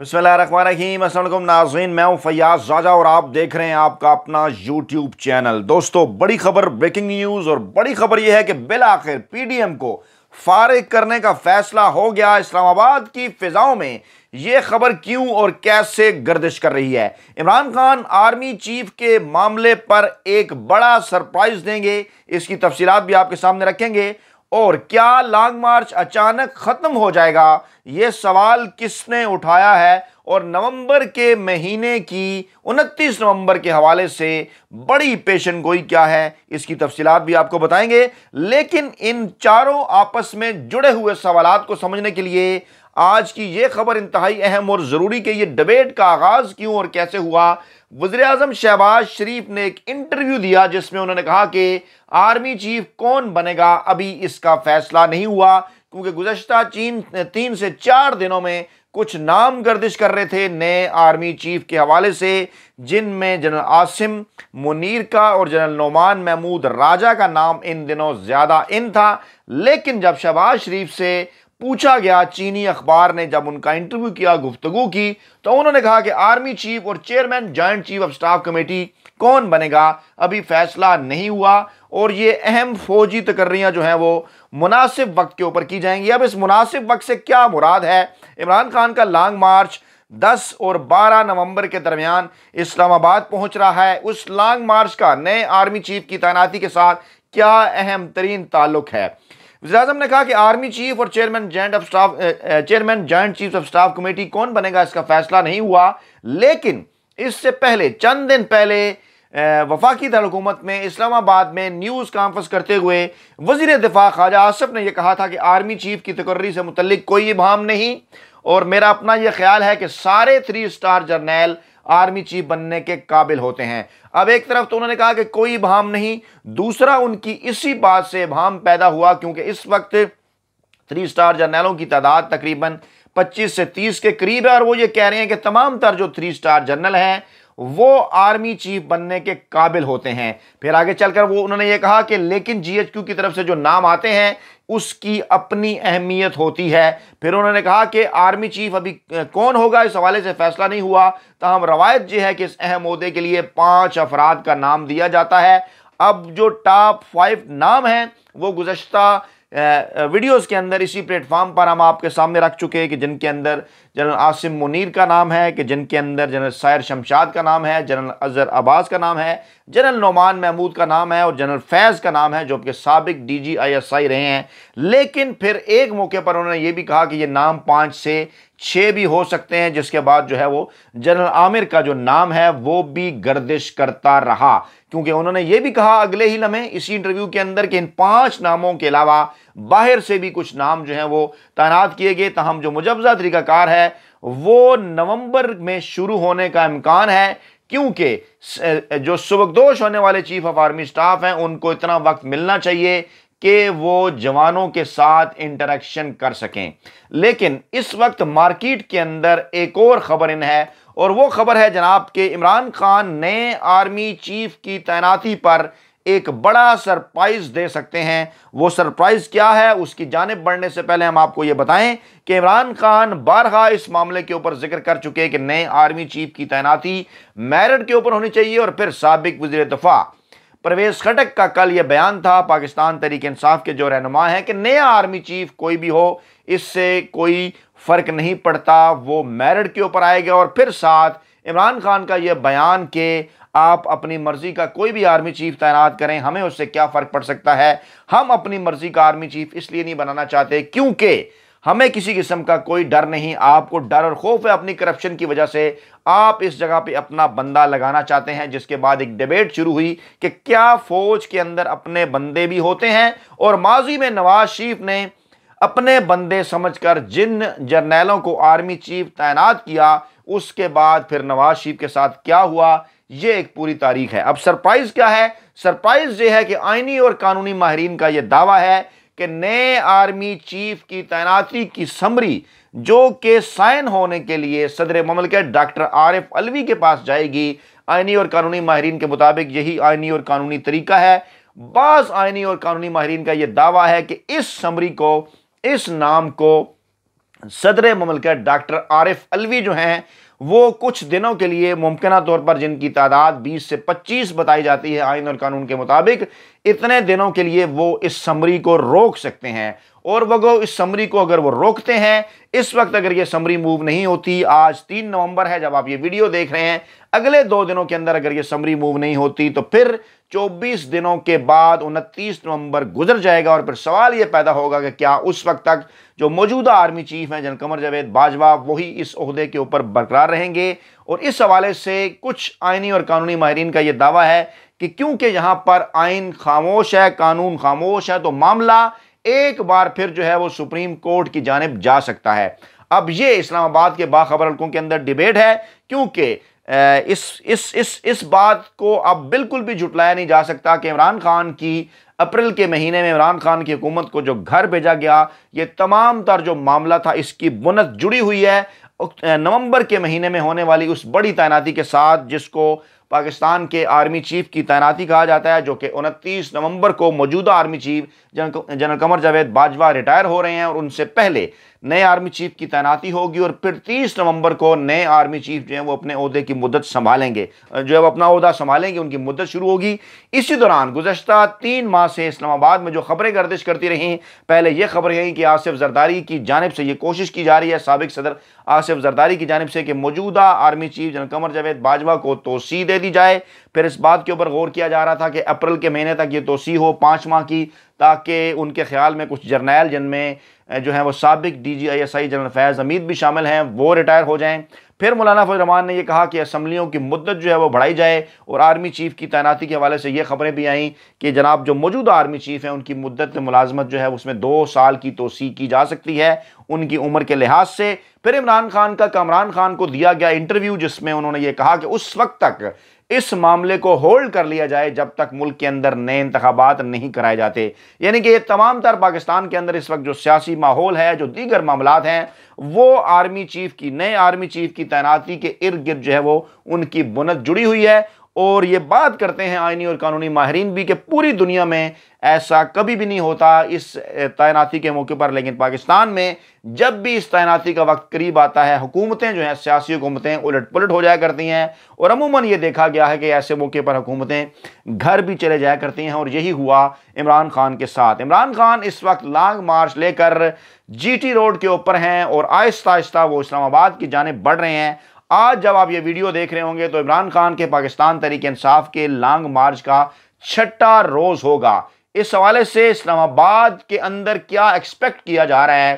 बसमीम असलम नाजीन मैं हूं फयाज जाजा और आप देख रहे हैं आपका अपना यूट्यूब चैनल दोस्तों बड़ी खबर ब्रेकिंग न्यूज़ और बड़ी खबर यह है कि बिल आखिर पी डी एम को फारिग करने का फैसला हो गया इस्लामाबाद की फ़िज़ाओं में ये खबर क्यों और कैसे गर्दिश कर रही है इमरान खान आर्मी चीफ के मामले पर एक बड़ा सरप्राइज़ देंगे इसकी तफसीत भी आपके सामने रखेंगे और क्या लॉन्ग मार्च अचानक ख़त्म हो जाएगा ये सवाल किसने उठाया है और नवंबर के महीने की 29 नवंबर के हवाले से बड़ी पेशन गोई क्या है इसकी तफसीत भी आपको बताएंगे लेकिन इन चारों आपस में जुड़े हुए सवालात को समझने के लिए आज की ये खबर इंतहाई अहम और ज़रूरी कि ये डिबेट का आगाज़ क्यों और कैसे हुआ वजर अजम शहबाज शरीफ ने एक इंटरव्यू दिया जिसमें उन्होंने कहा कि आर्मी चीफ कौन बनेगा अभी इसका फैसला नहीं हुआ क्योंकि गुजशत चीन तीन से चार दिनों में कुछ नाम गर्दिश कर रहे थे नए आर्मी चीफ के हवाले से जिनमें जनरल आसिम मुनीर का और जनरल नोमान महमूद राजा का नाम इन दिनों ज़्यादा इन था लेकिन जब शहबाज शरीफ से पूछा गया चीनी अखबार ने जब उनका इंटरव्यू किया गुफ्तगु की तो उन्होंने कहा कि आर्मी चीफ और chairman joint chief of staff committee कौन बनेगा अभी फैसला नहीं हुआ और ये अहम फौजी तकर्रियाँ जो हैं वो मुनासिब वक्त के ऊपर की जाएंगी अब इस मुनासिब वक्त से क्या मुराद है इमरान खान का लॉन्ग मार्च 10 और 12 नवंबर के दरमियान इस्लामाबाद पहुंच रहा है उस लॉन्ग मार्च का नए आर्मी चीफ की तैनाती के साथ क्या अहम तरीन ताल्लुक है वजी ने कहा कि आर्मी चीफ और chairman joint of staff chairman joint chief of staff committee कौन बनेगा इसका फैसला नहीं हुआ लेकिन इससे पहले चंद दिन पहले वफाकी दारकूमत में इस्लामाबाद में न्यूज़ कॉन्फ्रेंस करते हुए वजीर दिफा ख्वाजा आसफ ने यह कहा था कि आर्मी चीफ की तकर्री से मुतलिक कोई इबाम नहीं और मेरा अपना यह ख्याल है कि सारे three star general army chief बनने के काबिल होते हैं अब एक तरफ तो उन्होंने कहा कि कोई भाम नहीं दूसरा उनकी इसी बात से भाम पैदा हुआ क्योंकि इस वक्त थ्री स्टार जर्नलों की तादाद तकरीबन 25 से 30 के करीब है और वो ये कह रहे हैं कि तमाम तर जो थ्री स्टार जर्नल हैं वो आर्मी चीफ बनने के काबिल होते हैं फिर आगे चलकर वो उन्होंने ये कहा कि लेकिन जीएचक्यू की तरफ से जो नाम आते हैं उसकी अपनी अहमियत होती है फिर उन्होंने कहा कि आर्मी चीफ अभी कौन होगा इस हवाले से फैसला नहीं हुआ तहम रवायत यह है कि इस अहम अहदे के लिए पाँच अफराद का नाम दिया जाता है अब जो टॉप फाइव नाम हैं वो गुजशत वीडियोस के अंदर इसी प्लेटफॉर्म पर हम आपके सामने रख चुके हैं कि जिनके अंदर जनरल आसिम मुनीर का नाम है कि जिनके अंदर जनरल सायर शमशाद का नाम है जनरल अजहर अब्बास का नाम है जनरल नुमान महमूद का नाम है और जनरल फैज़ का नाम है जो आपके सबक डी जी आई एस आई रहे हैं लेकिन फिर एक मौके पर उन्होंने ये भी कहा कि ये नाम पाँच से छः भी हो सकते हैं जिसके बाद जो है वो जनरल आमिर का जो नाम है वो भी गर्दिश करता रहा क्योंकि उन्होंने ये भी कहा अगले ही लम्हे इसी इंटरव्यू के अंदर कि इन पांच नामों के अलावा बाहर से भी कुछ नाम जो हैं वो तैनात किए गए तहम जो मुजवजा तरीकाकार है वो नवंबर में शुरू होने का इम्कान है क्योंकि जो सुबकदोश होने वाले चीफ ऑफ आर्मी स्टाफ हैं उनको इतना वक्त मिलना चाहिए कि वो जवानों के साथ इंटरेक्शन कर सकें लेकिन इस वक्त मार्केट के अंदर एक और ख़बर इन है और वो ख़बर है जनाब के इमरान खान नए आर्मी चीफ की तैनाती पर एक बड़ा सरप्राइज़ दे सकते हैं वो सरप्राइज़ क्या है उसकी जानब बढ़ने से पहले हम आपको ये बताएं कि इमरान खान बारहा इस मामले के ऊपर जिक्र कर चुके हैं कि नए आर्मी चीफ की तैनाती मेरिट के ऊपर होनी चाहिए और फिर सबक वजी दफ़ा परवेज़ खटक का कल यह बयान था पाकिस्तान तरीके इंसाफ के जो रहनुमा है कि नया आर्मी चीफ कोई भी हो इससे कोई फ़र्क नहीं पड़ता वो मेरिट के ऊपर आएगा और फिर साथ इमरान खान का यह बयान के आप अपनी मर्ज़ी का कोई भी आर्मी चीफ तैनात करें हमें उससे क्या फ़र्क पड़ सकता है हम अपनी मर्ज़ी का आर्मी चीफ इसलिए नहीं बनाना चाहते क्योंकि हमें किसी किस्म का कोई डर नहीं आपको डर और खौफ है अपनी करप्शन की वजह से आप इस जगह पे अपना बंदा लगाना चाहते हैं जिसके बाद एक डिबेट शुरू हुई कि क्या फौज के अंदर अपने बंदे भी होते हैं और माजी में नवाज शरीफ ने अपने बंदे समझकर जिन जर्नैलों को आर्मी चीफ तैनात किया उसके बाद फिर नवाज शरीफ के साथ क्या हुआ ये एक पूरी तारीख है अब सरप्राइज क्या है सरप्राइज ये है कि आइनी और कानूनी माहरीन का यह दावा है कि नए आर्मी चीफ की तैनाती की समरी जो कि साइन होने के लिए सदर ममलकत डॉक्टर आरिफ अलवी के पास जाएगी आइनी और कानूनी माहरीन के मुताबिक यही आइनी और कानूनी तरीका है बास आइनी और कानूनी माहरीन का यह दावा है कि इस समरी को इस नाम को सदर ममलकत डॉक्टर आरिफ अलवी जो हैं वो कुछ दिनों के लिए मुमकिन तौर पर जिनकी तादाद 20 से 25 बताई जाती है आइन और कानून के मुताबिक इतने दिनों के लिए वो इस समरी को रोक सकते हैं और वो इस समरी को अगर वो रोकते हैं इस वक्त अगर ये समरी मूव नहीं होती आज तीन नवंबर है जब आप ये वीडियो देख रहे हैं अगले दो दिनों के अंदर अगर ये समरी मूव नहीं होती तो फिर 24 दिनों के बाद 29 नवंबर गुजर जाएगा और फिर सवाल ये पैदा होगा कि क्या उस वक्त तक जो मौजूदा आर्मी चीफ हैं जनकमर जावेद बाजवा वही इस अहदे के ऊपर बरकरार रहेंगे और इस हवाले से कुछ आइनी और कानूनी माहरीन का यह दावा है कि क्योंकि यहां पर आइन खामोश है कानून खामोश है तो मामला एक बार फिर जो है वो सुप्रीम कोर्ट की जानब जा सकता है अब ये इस्लामाबाद के बाखबर हल्कों के अंदर डिबेट है क्योंकि इस इस इस इस बात को अब बिल्कुल भी जुटलाया नहीं जा सकता कि इमरान खान की अप्रैल के महीने में इमरान खान की हुकूमत को जो घर भेजा गया ये तमाम तर जो मामला था इसकी बुनत जुड़ी हुई है नवंबर के महीने में होने वाली उस बड़ी तैनाती के साथ जिसको पाकिस्तान के आर्मी चीफ की तैनाती कहा जाता है जो कि उनतीस नवंबर को मौजूदा army chief general Qamar Javed Bajwa retire हो रहे हैं और उनसे पहले नए आर्मी चीफ की तैनाती होगी और फिर तीस नवंबर को नए आर्मी चीफ जो है वो अपने अहदे की मुद्दत संभालेंगे जो है अपना अहदा संभालेंगे उनकी मुद्दत शुरू होगी इसी दौरान गुजशत तीन माह से इस्लामाबाद में जो खबरें गर्दिश करती रहीं पहले ये खबर है कि आसिफ जरदारी की जानब से ये कोशिश की जा रही है सबक सदर आसिफ जरदारी की जानब से कि मौजूदा army chief general Qamar Javed Bajwa को तोसी दे दी जाए फिर इस बात के ऊपर गौर किया जा रहा था कि अप्रैल के महीने तक ये तोसी हो पाँच माह की ताकि उनके ख्याल में कुछ जर्नैल जिनमें जो हैं वो सबक D G I S I general Faiz Hamid भी शामिल हैं वो रिटायर हो जाएँ फिर मौलाना फजरमान ने यह कहा कि असम्बलियों की मदत जो है वो बढ़ाई जाए और आर्मी चीफ़ की तैनाती के हवाले से ये ख़बरें भी आईं कि जनाब जो मौजूदा आर्मी चीफ़ हैं उनकी मदत मुलाजमत जो है उसमें दो साल की तोसी की जा सकती है उनकी उम्र के लिहाज से फिर इमरान खान का कामरान खान को दिया गया इंटरव्यू जिसमें उन्होंने ये कहा कि उस वक्त तक इस मामले को होल्ड कर लिया जाए जब तक मुल्क के अंदर नए इंतबात नहीं कराए जाते यानी कि ये तमाम तर पाकिस्तान के अंदर इस वक्त जो सियासी माहौल है जो दीगर मामला हैं वो आर्मी चीफ की नए आर्मी चीफ की तैनाती के इर्द गिर्द जो है वो उनकी बुनत जुड़ी हुई है और ये बात करते हैं आइनी और कानूनी माहरीन भी कि पूरी दुनिया में ऐसा कभी भी नहीं होता इस तैनाती के मौके पर लेकिन पाकिस्तान में जब भी इस तैनाती का वक्त करीब आता है हुकूमतें जो हैं सियासी हुकूमतें उलट पुलट हो जाया करती हैं और अमूमन ये देखा गया है कि ऐसे मौके पर हुकूमतें घर भी चले जाया करती हैं और यही हुआ इमरान खान के साथ इमरान खान इस वक्त लॉन्ग मार्च लेकर जी रोड के ऊपर हैं और आहिस्ता आहिस्ता वो इस्लामाबाद की जाने बढ़ रहे हैं आज जब आप ये वीडियो देख रहे होंगे तो इमरान खान के पाकिस्तान तरीके इंसाफ के लॉन्ग मार्च का छठा रोज होगा इस हवाले से इस्लामाबाद के अंदर क्या एक्सपेक्ट किया जा रहा है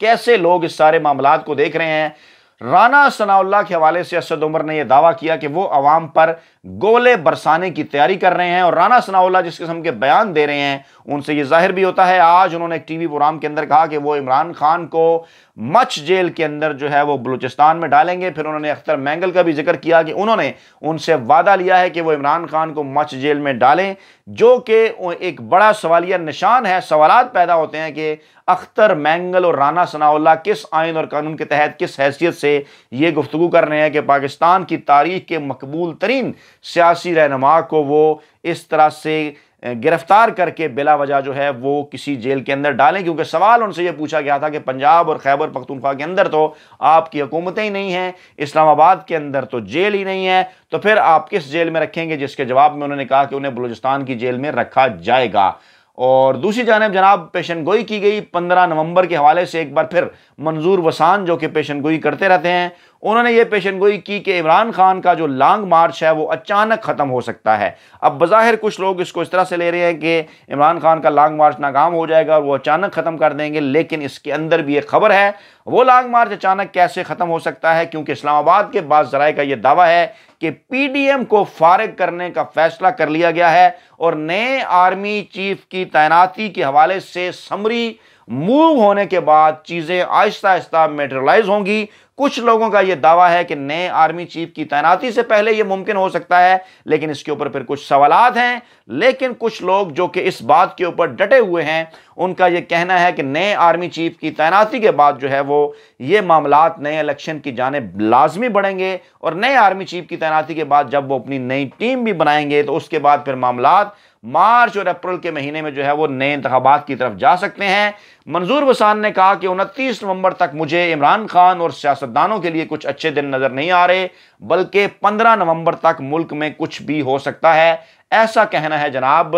कैसे लोग इस सारे मामला को देख रहे हैं राना सनाउल्ला के हवाले से असद उमर ने यह दावा किया कि वो अवाम पर गोले बरसाने की तैयारी कर रहे हैं और राना सनाउल्ला जिस किस्म के बयान दे रहे हैं उनसे ये जाहिर भी होता है आज उन्होंने एक टीवी प्रोग्राम के अंदर कहा कि वो इमरान खान को मच जेल के अंदर जो है वो बलूचिस्तान में डालेंगे फिर उन्होंने अख्तर मैंगल का भी जिक्र किया कि उन्होंने उनसे वादा लिया है कि वो इमरान खान को मच जेल में डालें जो कि एक बड़ा सवालिया निशान है सवाल पैदा होते हैं कि अख्तर मैंगल और राना सनाउल्ला किस आयन और कानून के तहत किस हैसियत से ये गुफ्तु कर रहे हैं कि पाकिस्तान की तारीख के मकबूल तरीन सियासी रहनमा को वो इस तरह से गिरफ्तार करके बिला वजह जो है वो किसी जेल के अंदर डालें क्योंकि सवाल उनसे ये पूछा गया था कि पंजाब और खैबर पख्तूनख्वा के अंदर तो आपकी हुकूमतें ही नहीं हैं इस्लामाबाद के अंदर तो जेल ही नहीं है तो फिर आप किस जेल में रखेंगे जिसके जवाब में उन्होंने कहा कि उन्हें बलूचिस्तान की जेल में रखा जाएगा और दूसरी जानब जनाब पेशन गोई की गई पंद्रह नवंबर के हवाले से एक बार फिर मंजूर वसान जो कि पेशन गोई करते रहते हैं उन्होंने ये पेशन गोई की कि इमरान खान का जो लॉन्ग मार्च है वो अचानक ख़त्म हो सकता है अब बज़ाहिर कुछ लोग इसको इस तरह से ले रहे हैं कि इमरान खान का लॉन्ग मार्च नाकाम हो जाएगा और वो अचानक ख़त्म कर देंगे लेकिन इसके अंदर भी एक खबर है वो लॉन्ग मार्च अचानक कैसे ख़त्म हो सकता है क्योंकि इस्लामाबाद के बाद जराए का यह दावा है कि एम को फारग करने का फैसला कर लिया गया है और नए आर्मी चीफ की तैनाती के हवाले से समरी मूव होने के बाद चीज़ें आहिस्ता आहिस्ता मेटेलाइज होंगी कुछ लोगों का यह दावा है कि नए आर्मी चीफ की तैनाती से पहले यह मुमकिन हो सकता है लेकिन इसके ऊपर फिर कुछ सवाल हैं लेकिन कुछ लोग जो कि इस बात के ऊपर डटे हुए हैं उनका यह कहना है कि नए आर्मी चीफ की तैनाती के बाद जो है वो ये मामला नए इलेक्शन की जानब लाजमी बढ़ेंगे और नए आर्मी चीफ की तैनाती के बाद जब वो अपनी नई टीम भी बनाएंगे तो उसके बाद फिर मामला मार्च और अप्रैल के महीने में जो है वो नए इंतबात की तरफ जा सकते हैं मंजूर वसान ने कहा कि उनतीस नवंबर तक मुझे इमरान खान और सियासत सियासतदानों के लिए कुछ अच्छे दिन नजर नहीं आ रहे बल्कि 15 नवंबर तक मुल्क में कुछ भी हो सकता है ऐसा कहना है जनाब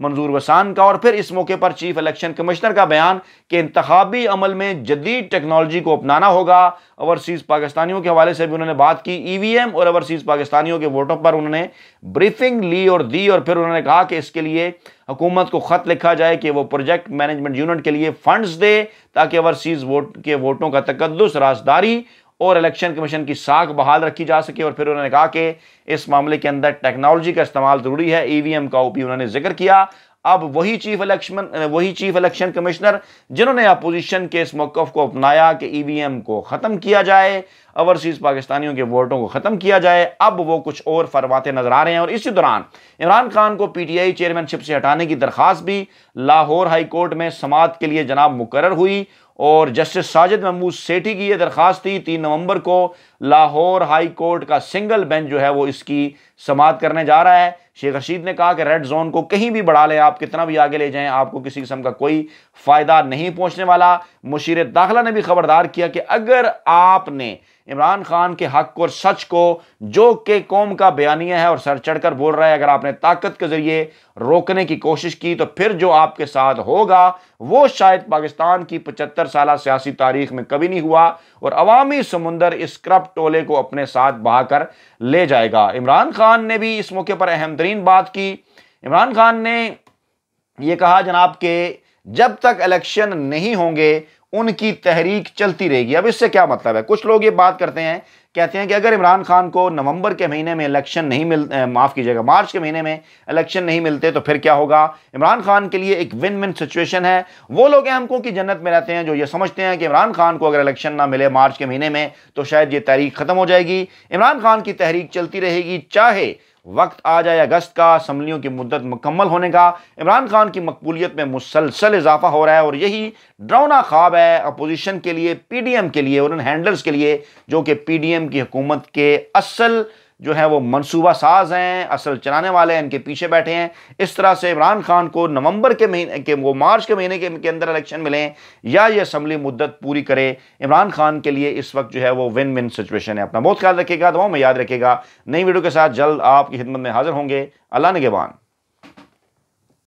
मंजूर वसान का और फिर इस मौके पर चीफ इलेक्शन कमिश्नर का बयान कि इंतबी अमल में जदीद टेक्नोलॉजी को अपनाना होगा ओवरसीज़ पाकिस्तानियों के हवाले से भी उन्होंने बात की ई वी एम और ओवरसीज़ पाकिस्तानियों के वोटों पर उन्होंने ब्रीफिंग ली और दी और फिर उन्होंने कहा कि इसके लिए हुकूमत को ख़त लिखा जाए कि वो प्रोजेक्ट मैनेजमेंट यूनिट के लिए फ़ंड्स दे ताकि ओवरसीज़ वोट के वोटों का तकदस राजदारी और इलेक्शन कमीशन की साख बहाल रखी जा सके और फिर उन्होंने कहा कि इस मामले के अंदर टेक्नोलॉजी का इस्तेमाल ज़रूरी है ईवीएम e का भी उन्होंने जिक्र किया अब वही चीफ इलेक्शन वही चीफ इलेक्शन कमिश्नर जिन्होंने अपोजिशन के इस मौकफ को अपनाया कि ईवीएम e को ख़त्म किया जाए ओवरसीज़ पाकिस्तानियों के वोटों को ख़त्म किया जाए अब वो कुछ और फरमाते नज़र आ रहे हैं और इसी दौरान इमरान खान को पी टी आई चेयरमैनशिप से हटाने की दरख्वास्त भी लाहौर हाई कोर्ट में समात के लिए जनाब मुकर हुई और जस्टिस साजिद महमूद सेठी की यह दरख्वास्त थी तीन नवंबर को लाहौर हाई कोर्ट का सिंगल बेंच जो है वो इसकी समात करने जा रहा है शेख रशीद ने कहा कि रेड जोन को कहीं भी बढ़ा लें आप कितना भी आगे ले जाएं आपको किसी किस्म का कोई फ़ायदा नहीं पहुंचने वाला मुशीर दाखिला ने भी खबरदार किया कि अगर आपने इमरान खान के हक और सच को जो कि कौम का बयानिया है और सर चढ़कर बोल रहा है अगर आपने ताकत के जरिए रोकने की कोशिश की तो फिर जो आपके साथ होगा वो शायद पाकिस्तान की पचहत्तर साल सियासी तारीख में कभी नहीं हुआ और अवामी समुंदर इस क्रप टोले को अपने साथ बहाकर ले जाएगा इमरान खान ने भी इस मौके पर अहम तरीन बात की इमरान खान ने यह कहा जनाब के जब तक इलेक्शन नहीं होंगे उनकी तहरीक चलती रहेगी अब इससे क्या मतलब है कुछ लोग ये बात करते हैं कहते हैं कि अगर इमरान खान को नवंबर के महीने में इलेक्शन नहीं मिल माफ़ कीजिएगा मार्च के महीने में इलेक्शन नहीं मिलते तो फिर क्या होगा इमरान खान के लिए एक विन विन सिचुएशन है वो लोग हैं हमको कि जन्नत में रहते हैं जो ये समझते हैं कि इमरान खान को अगर इलेक्शन ना मिले मार्च के महीने में तो शायद ये तहरीक ख़त्म हो जाएगी इमरान खान की तहरीक चलती रहेगी चाहे वक्त आ जाए अगस्त का असम्बलियों की मुद्दत मुकम्मल होने का इमरान खान की मकबूलियत में मुसलसल इजाफा हो रहा है और यही ड्रौना ख्वाब है अपोजिशन के लिए पी डी एम के लिए और उन हैंडल्स के लिए जो कि पी डी एम की हुकूमत के असल जो हैं वो मनसूबा साज हैं असल चलाने वाले हैं इनके पीछे बैठे हैं इस तरह से इमरान खान को नवंबर के महीने के वो मार्च के महीने के, के अंदर इलेक्शन मिलें या ये असम्बली मुद्दत पूरी करे इमरान खान के लिए इस वक्त जो है वो विन विन सिचुएशन है अपना बहुत ख्याल रखेगा दवाओं में याद रखेगा नई वीडियो के साथ जल्द आपकी खिदमत में हाजिर होंगे अल्लाह नगेबान